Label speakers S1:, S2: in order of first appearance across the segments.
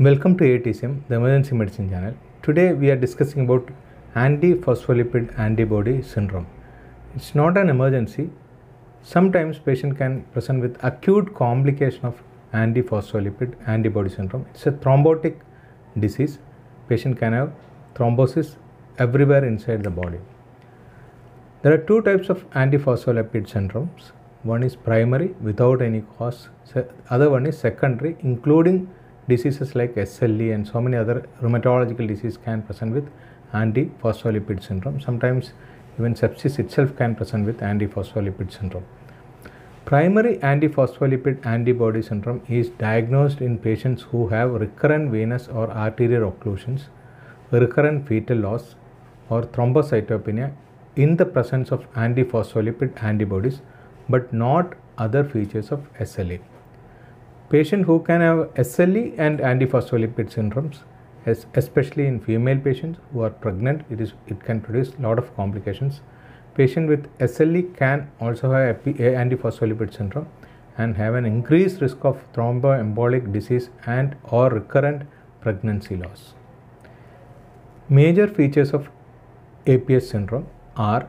S1: Welcome to ATCM, the emergency medicine channel. Today we are discussing about antiphospholipid antibody syndrome. It's not an emergency. Sometimes patient can present with acute complication of antiphospholipid antibody syndrome. It's a thrombotic disease. Patient can have thrombosis everywhere inside the body. There are two types of antiphospholipid syndromes. One is primary without any cause. Other one is secondary including diseases like SLE and so many other rheumatological diseases can present with antiphospholipid syndrome. Sometimes even sepsis itself can present with antiphospholipid syndrome. Primary antiphospholipid antibody syndrome is diagnosed in patients who have recurrent venous or arterial occlusions, recurrent fetal loss, or thrombocytopenia in the presence of antiphospholipid antibodies but not other features of SLA patient who can have SLE and antiphospholipid syndromes, especially in female patients who are pregnant, it, is, it can produce a lot of complications. Patient with SLE can also have antiphospholipid syndrome and have an increased risk of thromboembolic disease and or recurrent pregnancy loss. Major features of APS syndrome are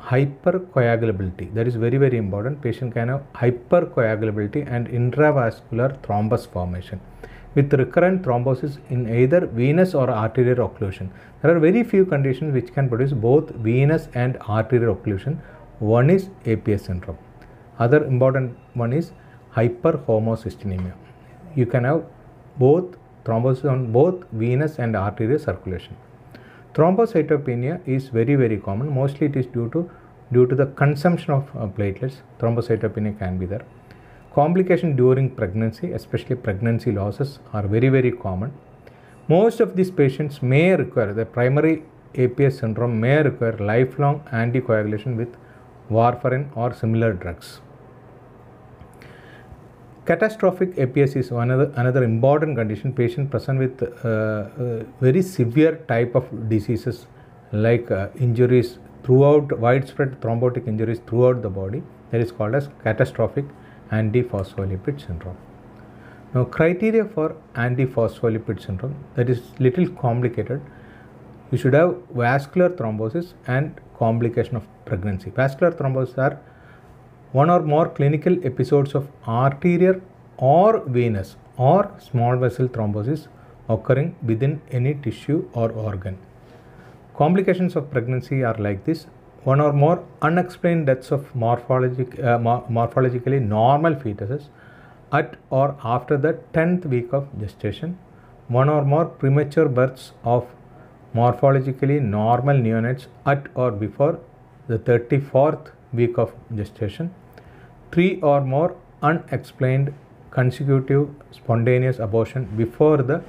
S1: hypercoagulability that is very very important patient can have hypercoagulability and intravascular thrombus formation with recurrent thrombosis in either venous or arterial occlusion there are very few conditions which can produce both venous and arterial occlusion one is aps syndrome other important one is hyperhomocystinemia you can have both thrombosis on both venous and arterial circulation Thrombocytopenia is very very common. Mostly it is due to due to the consumption of uh, platelets. Thrombocytopenia can be there. Complication during pregnancy, especially pregnancy losses, are very very common. Most of these patients may require the primary APS syndrome may require lifelong anticoagulation with warfarin or similar drugs. Catastrophic APS is another, another important condition patient present with uh, uh, very severe type of diseases like uh, injuries throughout widespread thrombotic injuries throughout the body that is called as catastrophic antiphospholipid syndrome. Now criteria for antiphospholipid syndrome that is little complicated. You should have vascular thrombosis and complication of pregnancy. Vascular thrombosis are one or more clinical episodes of arterial or venous or small vessel thrombosis occurring within any tissue or organ. Complications of pregnancy are like this one or more unexplained deaths of morphologic, uh, morphologically normal fetuses at or after the 10th week of gestation, one or more premature births of morphologically normal neonates at or before the 34th week of gestation. Three or more unexplained consecutive spontaneous abortion before the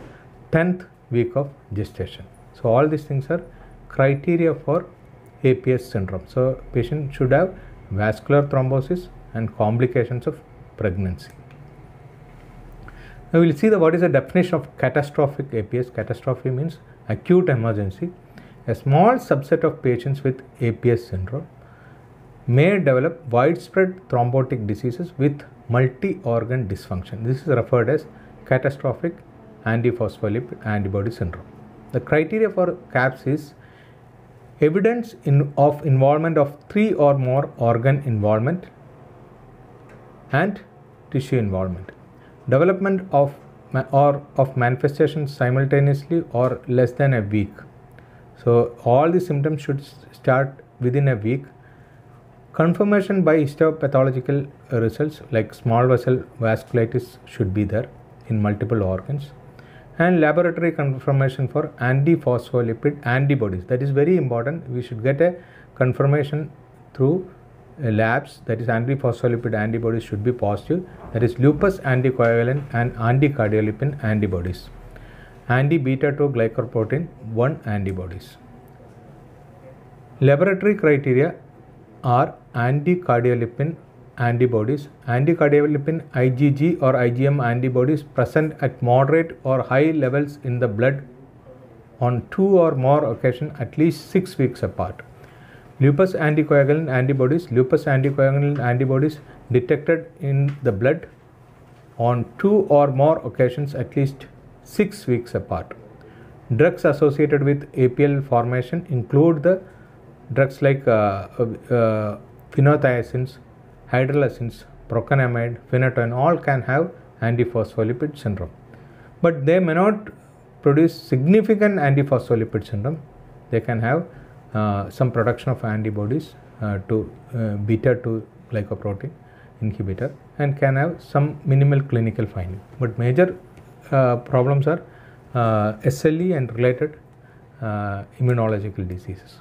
S1: 10th week of gestation. So all these things are criteria for APS syndrome. So patient should have vascular thrombosis and complications of pregnancy. Now we will see the what is the definition of catastrophic APS. Catastrophe means acute emergency. A small subset of patients with APS syndrome may develop widespread thrombotic diseases with multi organ dysfunction. This is referred as catastrophic antiphospholipid antibody syndrome. The criteria for CAPS is evidence in, of involvement of three or more organ involvement and tissue involvement, development of or of manifestations simultaneously or less than a week. So all the symptoms should start within a week Confirmation by histopathological results like small vessel vasculitis should be there in multiple organs and laboratory confirmation for antiphospholipid antibodies that is very important we should get a confirmation through uh, labs that is antiphospholipid antibodies should be positive that is lupus anticoagulant and anticardiolipin antibodies anti beta 2 glycoprotein 1 antibodies laboratory criteria are anti-cardiolipin antibodies. Anti-cardiolipin IgG or IgM antibodies present at moderate or high levels in the blood on two or more occasions at least six weeks apart. Lupus anticoagulant antibodies, lupus anticoagulant antibodies detected in the blood on two or more occasions at least six weeks apart. Drugs associated with APL formation include the drugs like uh, uh, phenothiazines, hydralazines, procainamide, phenytoin all can have antiphospholipid syndrome. But they may not produce significant antiphospholipid syndrome. They can have uh, some production of antibodies uh, to uh, beta 2 glycoprotein inhibitor and can have some minimal clinical finding. But major uh, problems are SLE and related immunological diseases.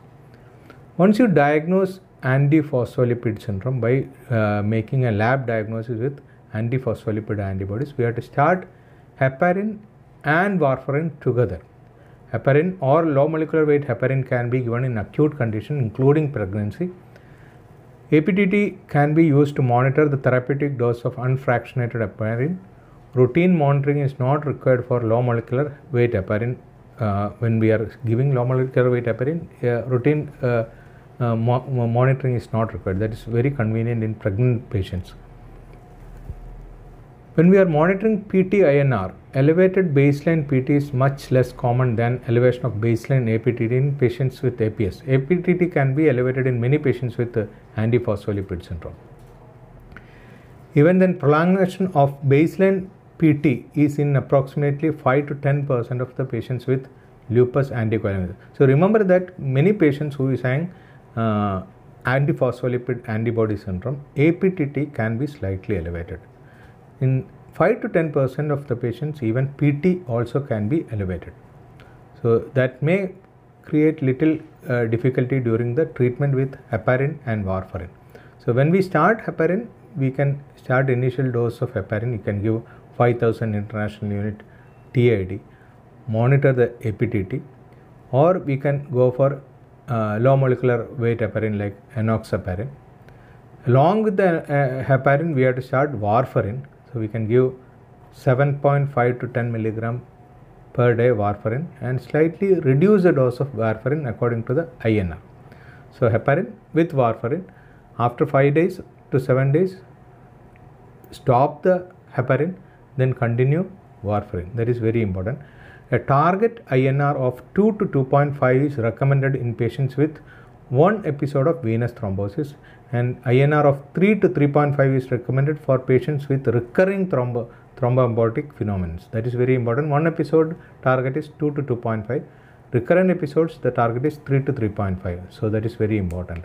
S1: Once you diagnose antiphospholipid syndrome by uh, making a lab diagnosis with antiphospholipid antibodies, we have to start heparin and warfarin together. Heparin or low molecular weight heparin can be given in acute condition including pregnancy. APTT can be used to monitor the therapeutic dose of unfractionated heparin. Routine monitoring is not required for low molecular weight heparin. Uh, when we are giving low molecular weight heparin, uh, routine uh, uh, mo monitoring is not required. That is very convenient in pregnant patients. When we are monitoring PT-INR, elevated baseline PT is much less common than elevation of baseline APTT in patients with APS. APTT can be elevated in many patients with uh, antiphospholipid syndrome. Even then, prolongation of baseline PT is in approximately 5 to 10 percent of the patients with lupus anticoagulant. So remember that many patients who we saying uh, antiphospholipid antibody syndrome, APTT can be slightly elevated. In 5 to 10 percent of the patients, even PT also can be elevated. So that may create little uh, difficulty during the treatment with heparin and warfarin. So when we start heparin, we can start initial dose of heparin. You can give 5000 international unit TID, monitor the APTT, or we can go for uh, low molecular weight heparin like enoxaparin. Along with the uh, heparin, we have to start warfarin. So we can give 7.5 to 10 milligram per day warfarin and slightly reduce the dose of warfarin according to the INR. So heparin with warfarin after 5 days to 7 days stop the heparin then continue warfarin that is very important a target INR of 2 to 2.5 is recommended in patients with one episode of venous thrombosis, and INR of 3 to 3.5 is recommended for patients with recurring thrombo- phenomena. That is very important. One episode target is 2 to 2.5. Recurrent episodes, the target is 3 to 3.5. So, that is very important.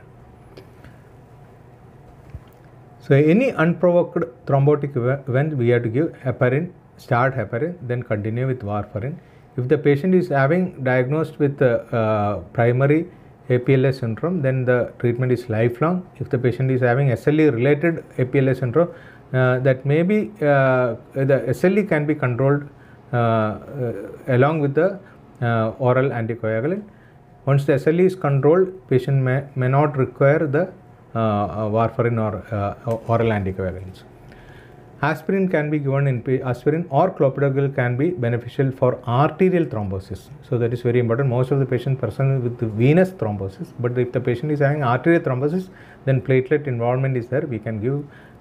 S1: So, any unprovoked thrombotic event, we have to give heparin, start heparin, then continue with warfarin. If the patient is having diagnosed with uh, uh primary APLS syndrome, then the treatment is lifelong. If the patient is having SLE related APLS syndrome, uh, that may be uh, the SLE can be controlled uh, uh along with the uh, oral anticoagulant. Once the SLE is controlled, patient may, may not require the warfarin or oral anticoagulants aspirin can be given in aspirin or clopidogrel can be beneficial for arterial thrombosis. So that is very important. Most of the patient person with venous thrombosis, but if the patient is having arterial thrombosis, then platelet involvement is there. We can give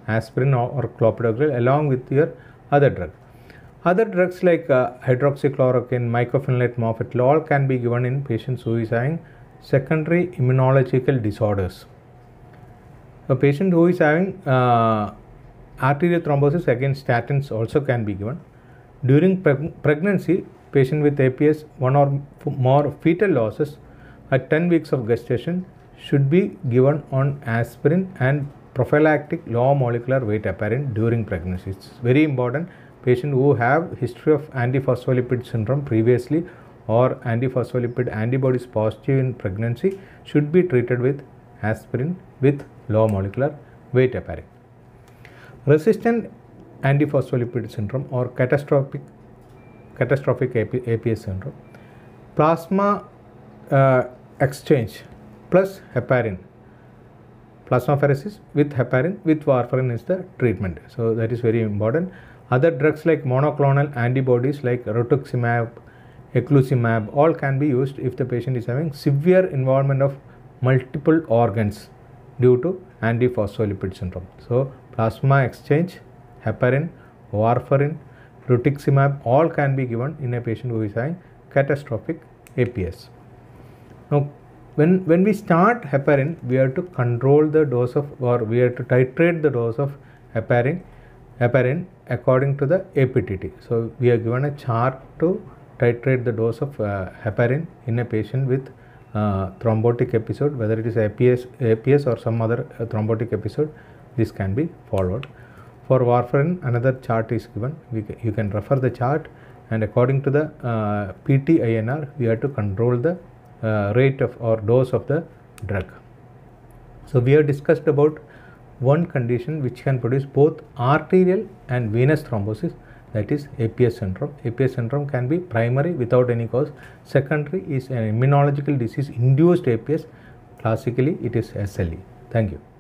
S1: aspirin or, or clopidogrel along with your other drug. Other drugs like uh, hydroxychloroquine, mycophenolate mofetil all can be given in patients who is having secondary immunological disorders. A patient who is having uh, arterial thrombosis against statins also can be given. During preg- pregnancy, patient with APS one or more fetal losses at 10 weeks of gestation should be given on aspirin and prophylactic low molecular weight heparin during pregnancy. It's very important. Patient who have history of antiphospholipid syndrome previously or antiphospholipid antibodies positive in pregnancy should be treated with aspirin with low molecular weight heparin. Resistant antiphospholipid syndrome or catastrophic catastrophic APS syndrome, plasma uh, exchange plus heparin, plasmapheresis with heparin with warfarin is the treatment. So that is very important. Other drugs like monoclonal antibodies like rituximab, eculizumab, all can be used if the patient is having severe involvement of multiple organs due to antiphospholipid syndrome. So plasma exchange, heparin, warfarin, rituximab all can be given in a patient who is having catastrophic APS. Now when, when we start heparin, we have to control the dose of or we have to titrate the dose of heparin, heparin according to the APTT. So we are given a chart to titrate the dose of uh, heparin in a patient with uh, thrombotic episode, whether it is APS, APS or some other uh, thrombotic episode this can be followed. For warfarin another chart is given you can refer the chart and according to the uh, PTINR we have to control the uh, rate of or dose of the drug. So we have discussed about one condition which can produce both arterial and venous thrombosis that is APS syndrome. APS syndrome can be primary without any cause. Secondary is an immunological disease induced APS. Classically it is SLE. Thank you.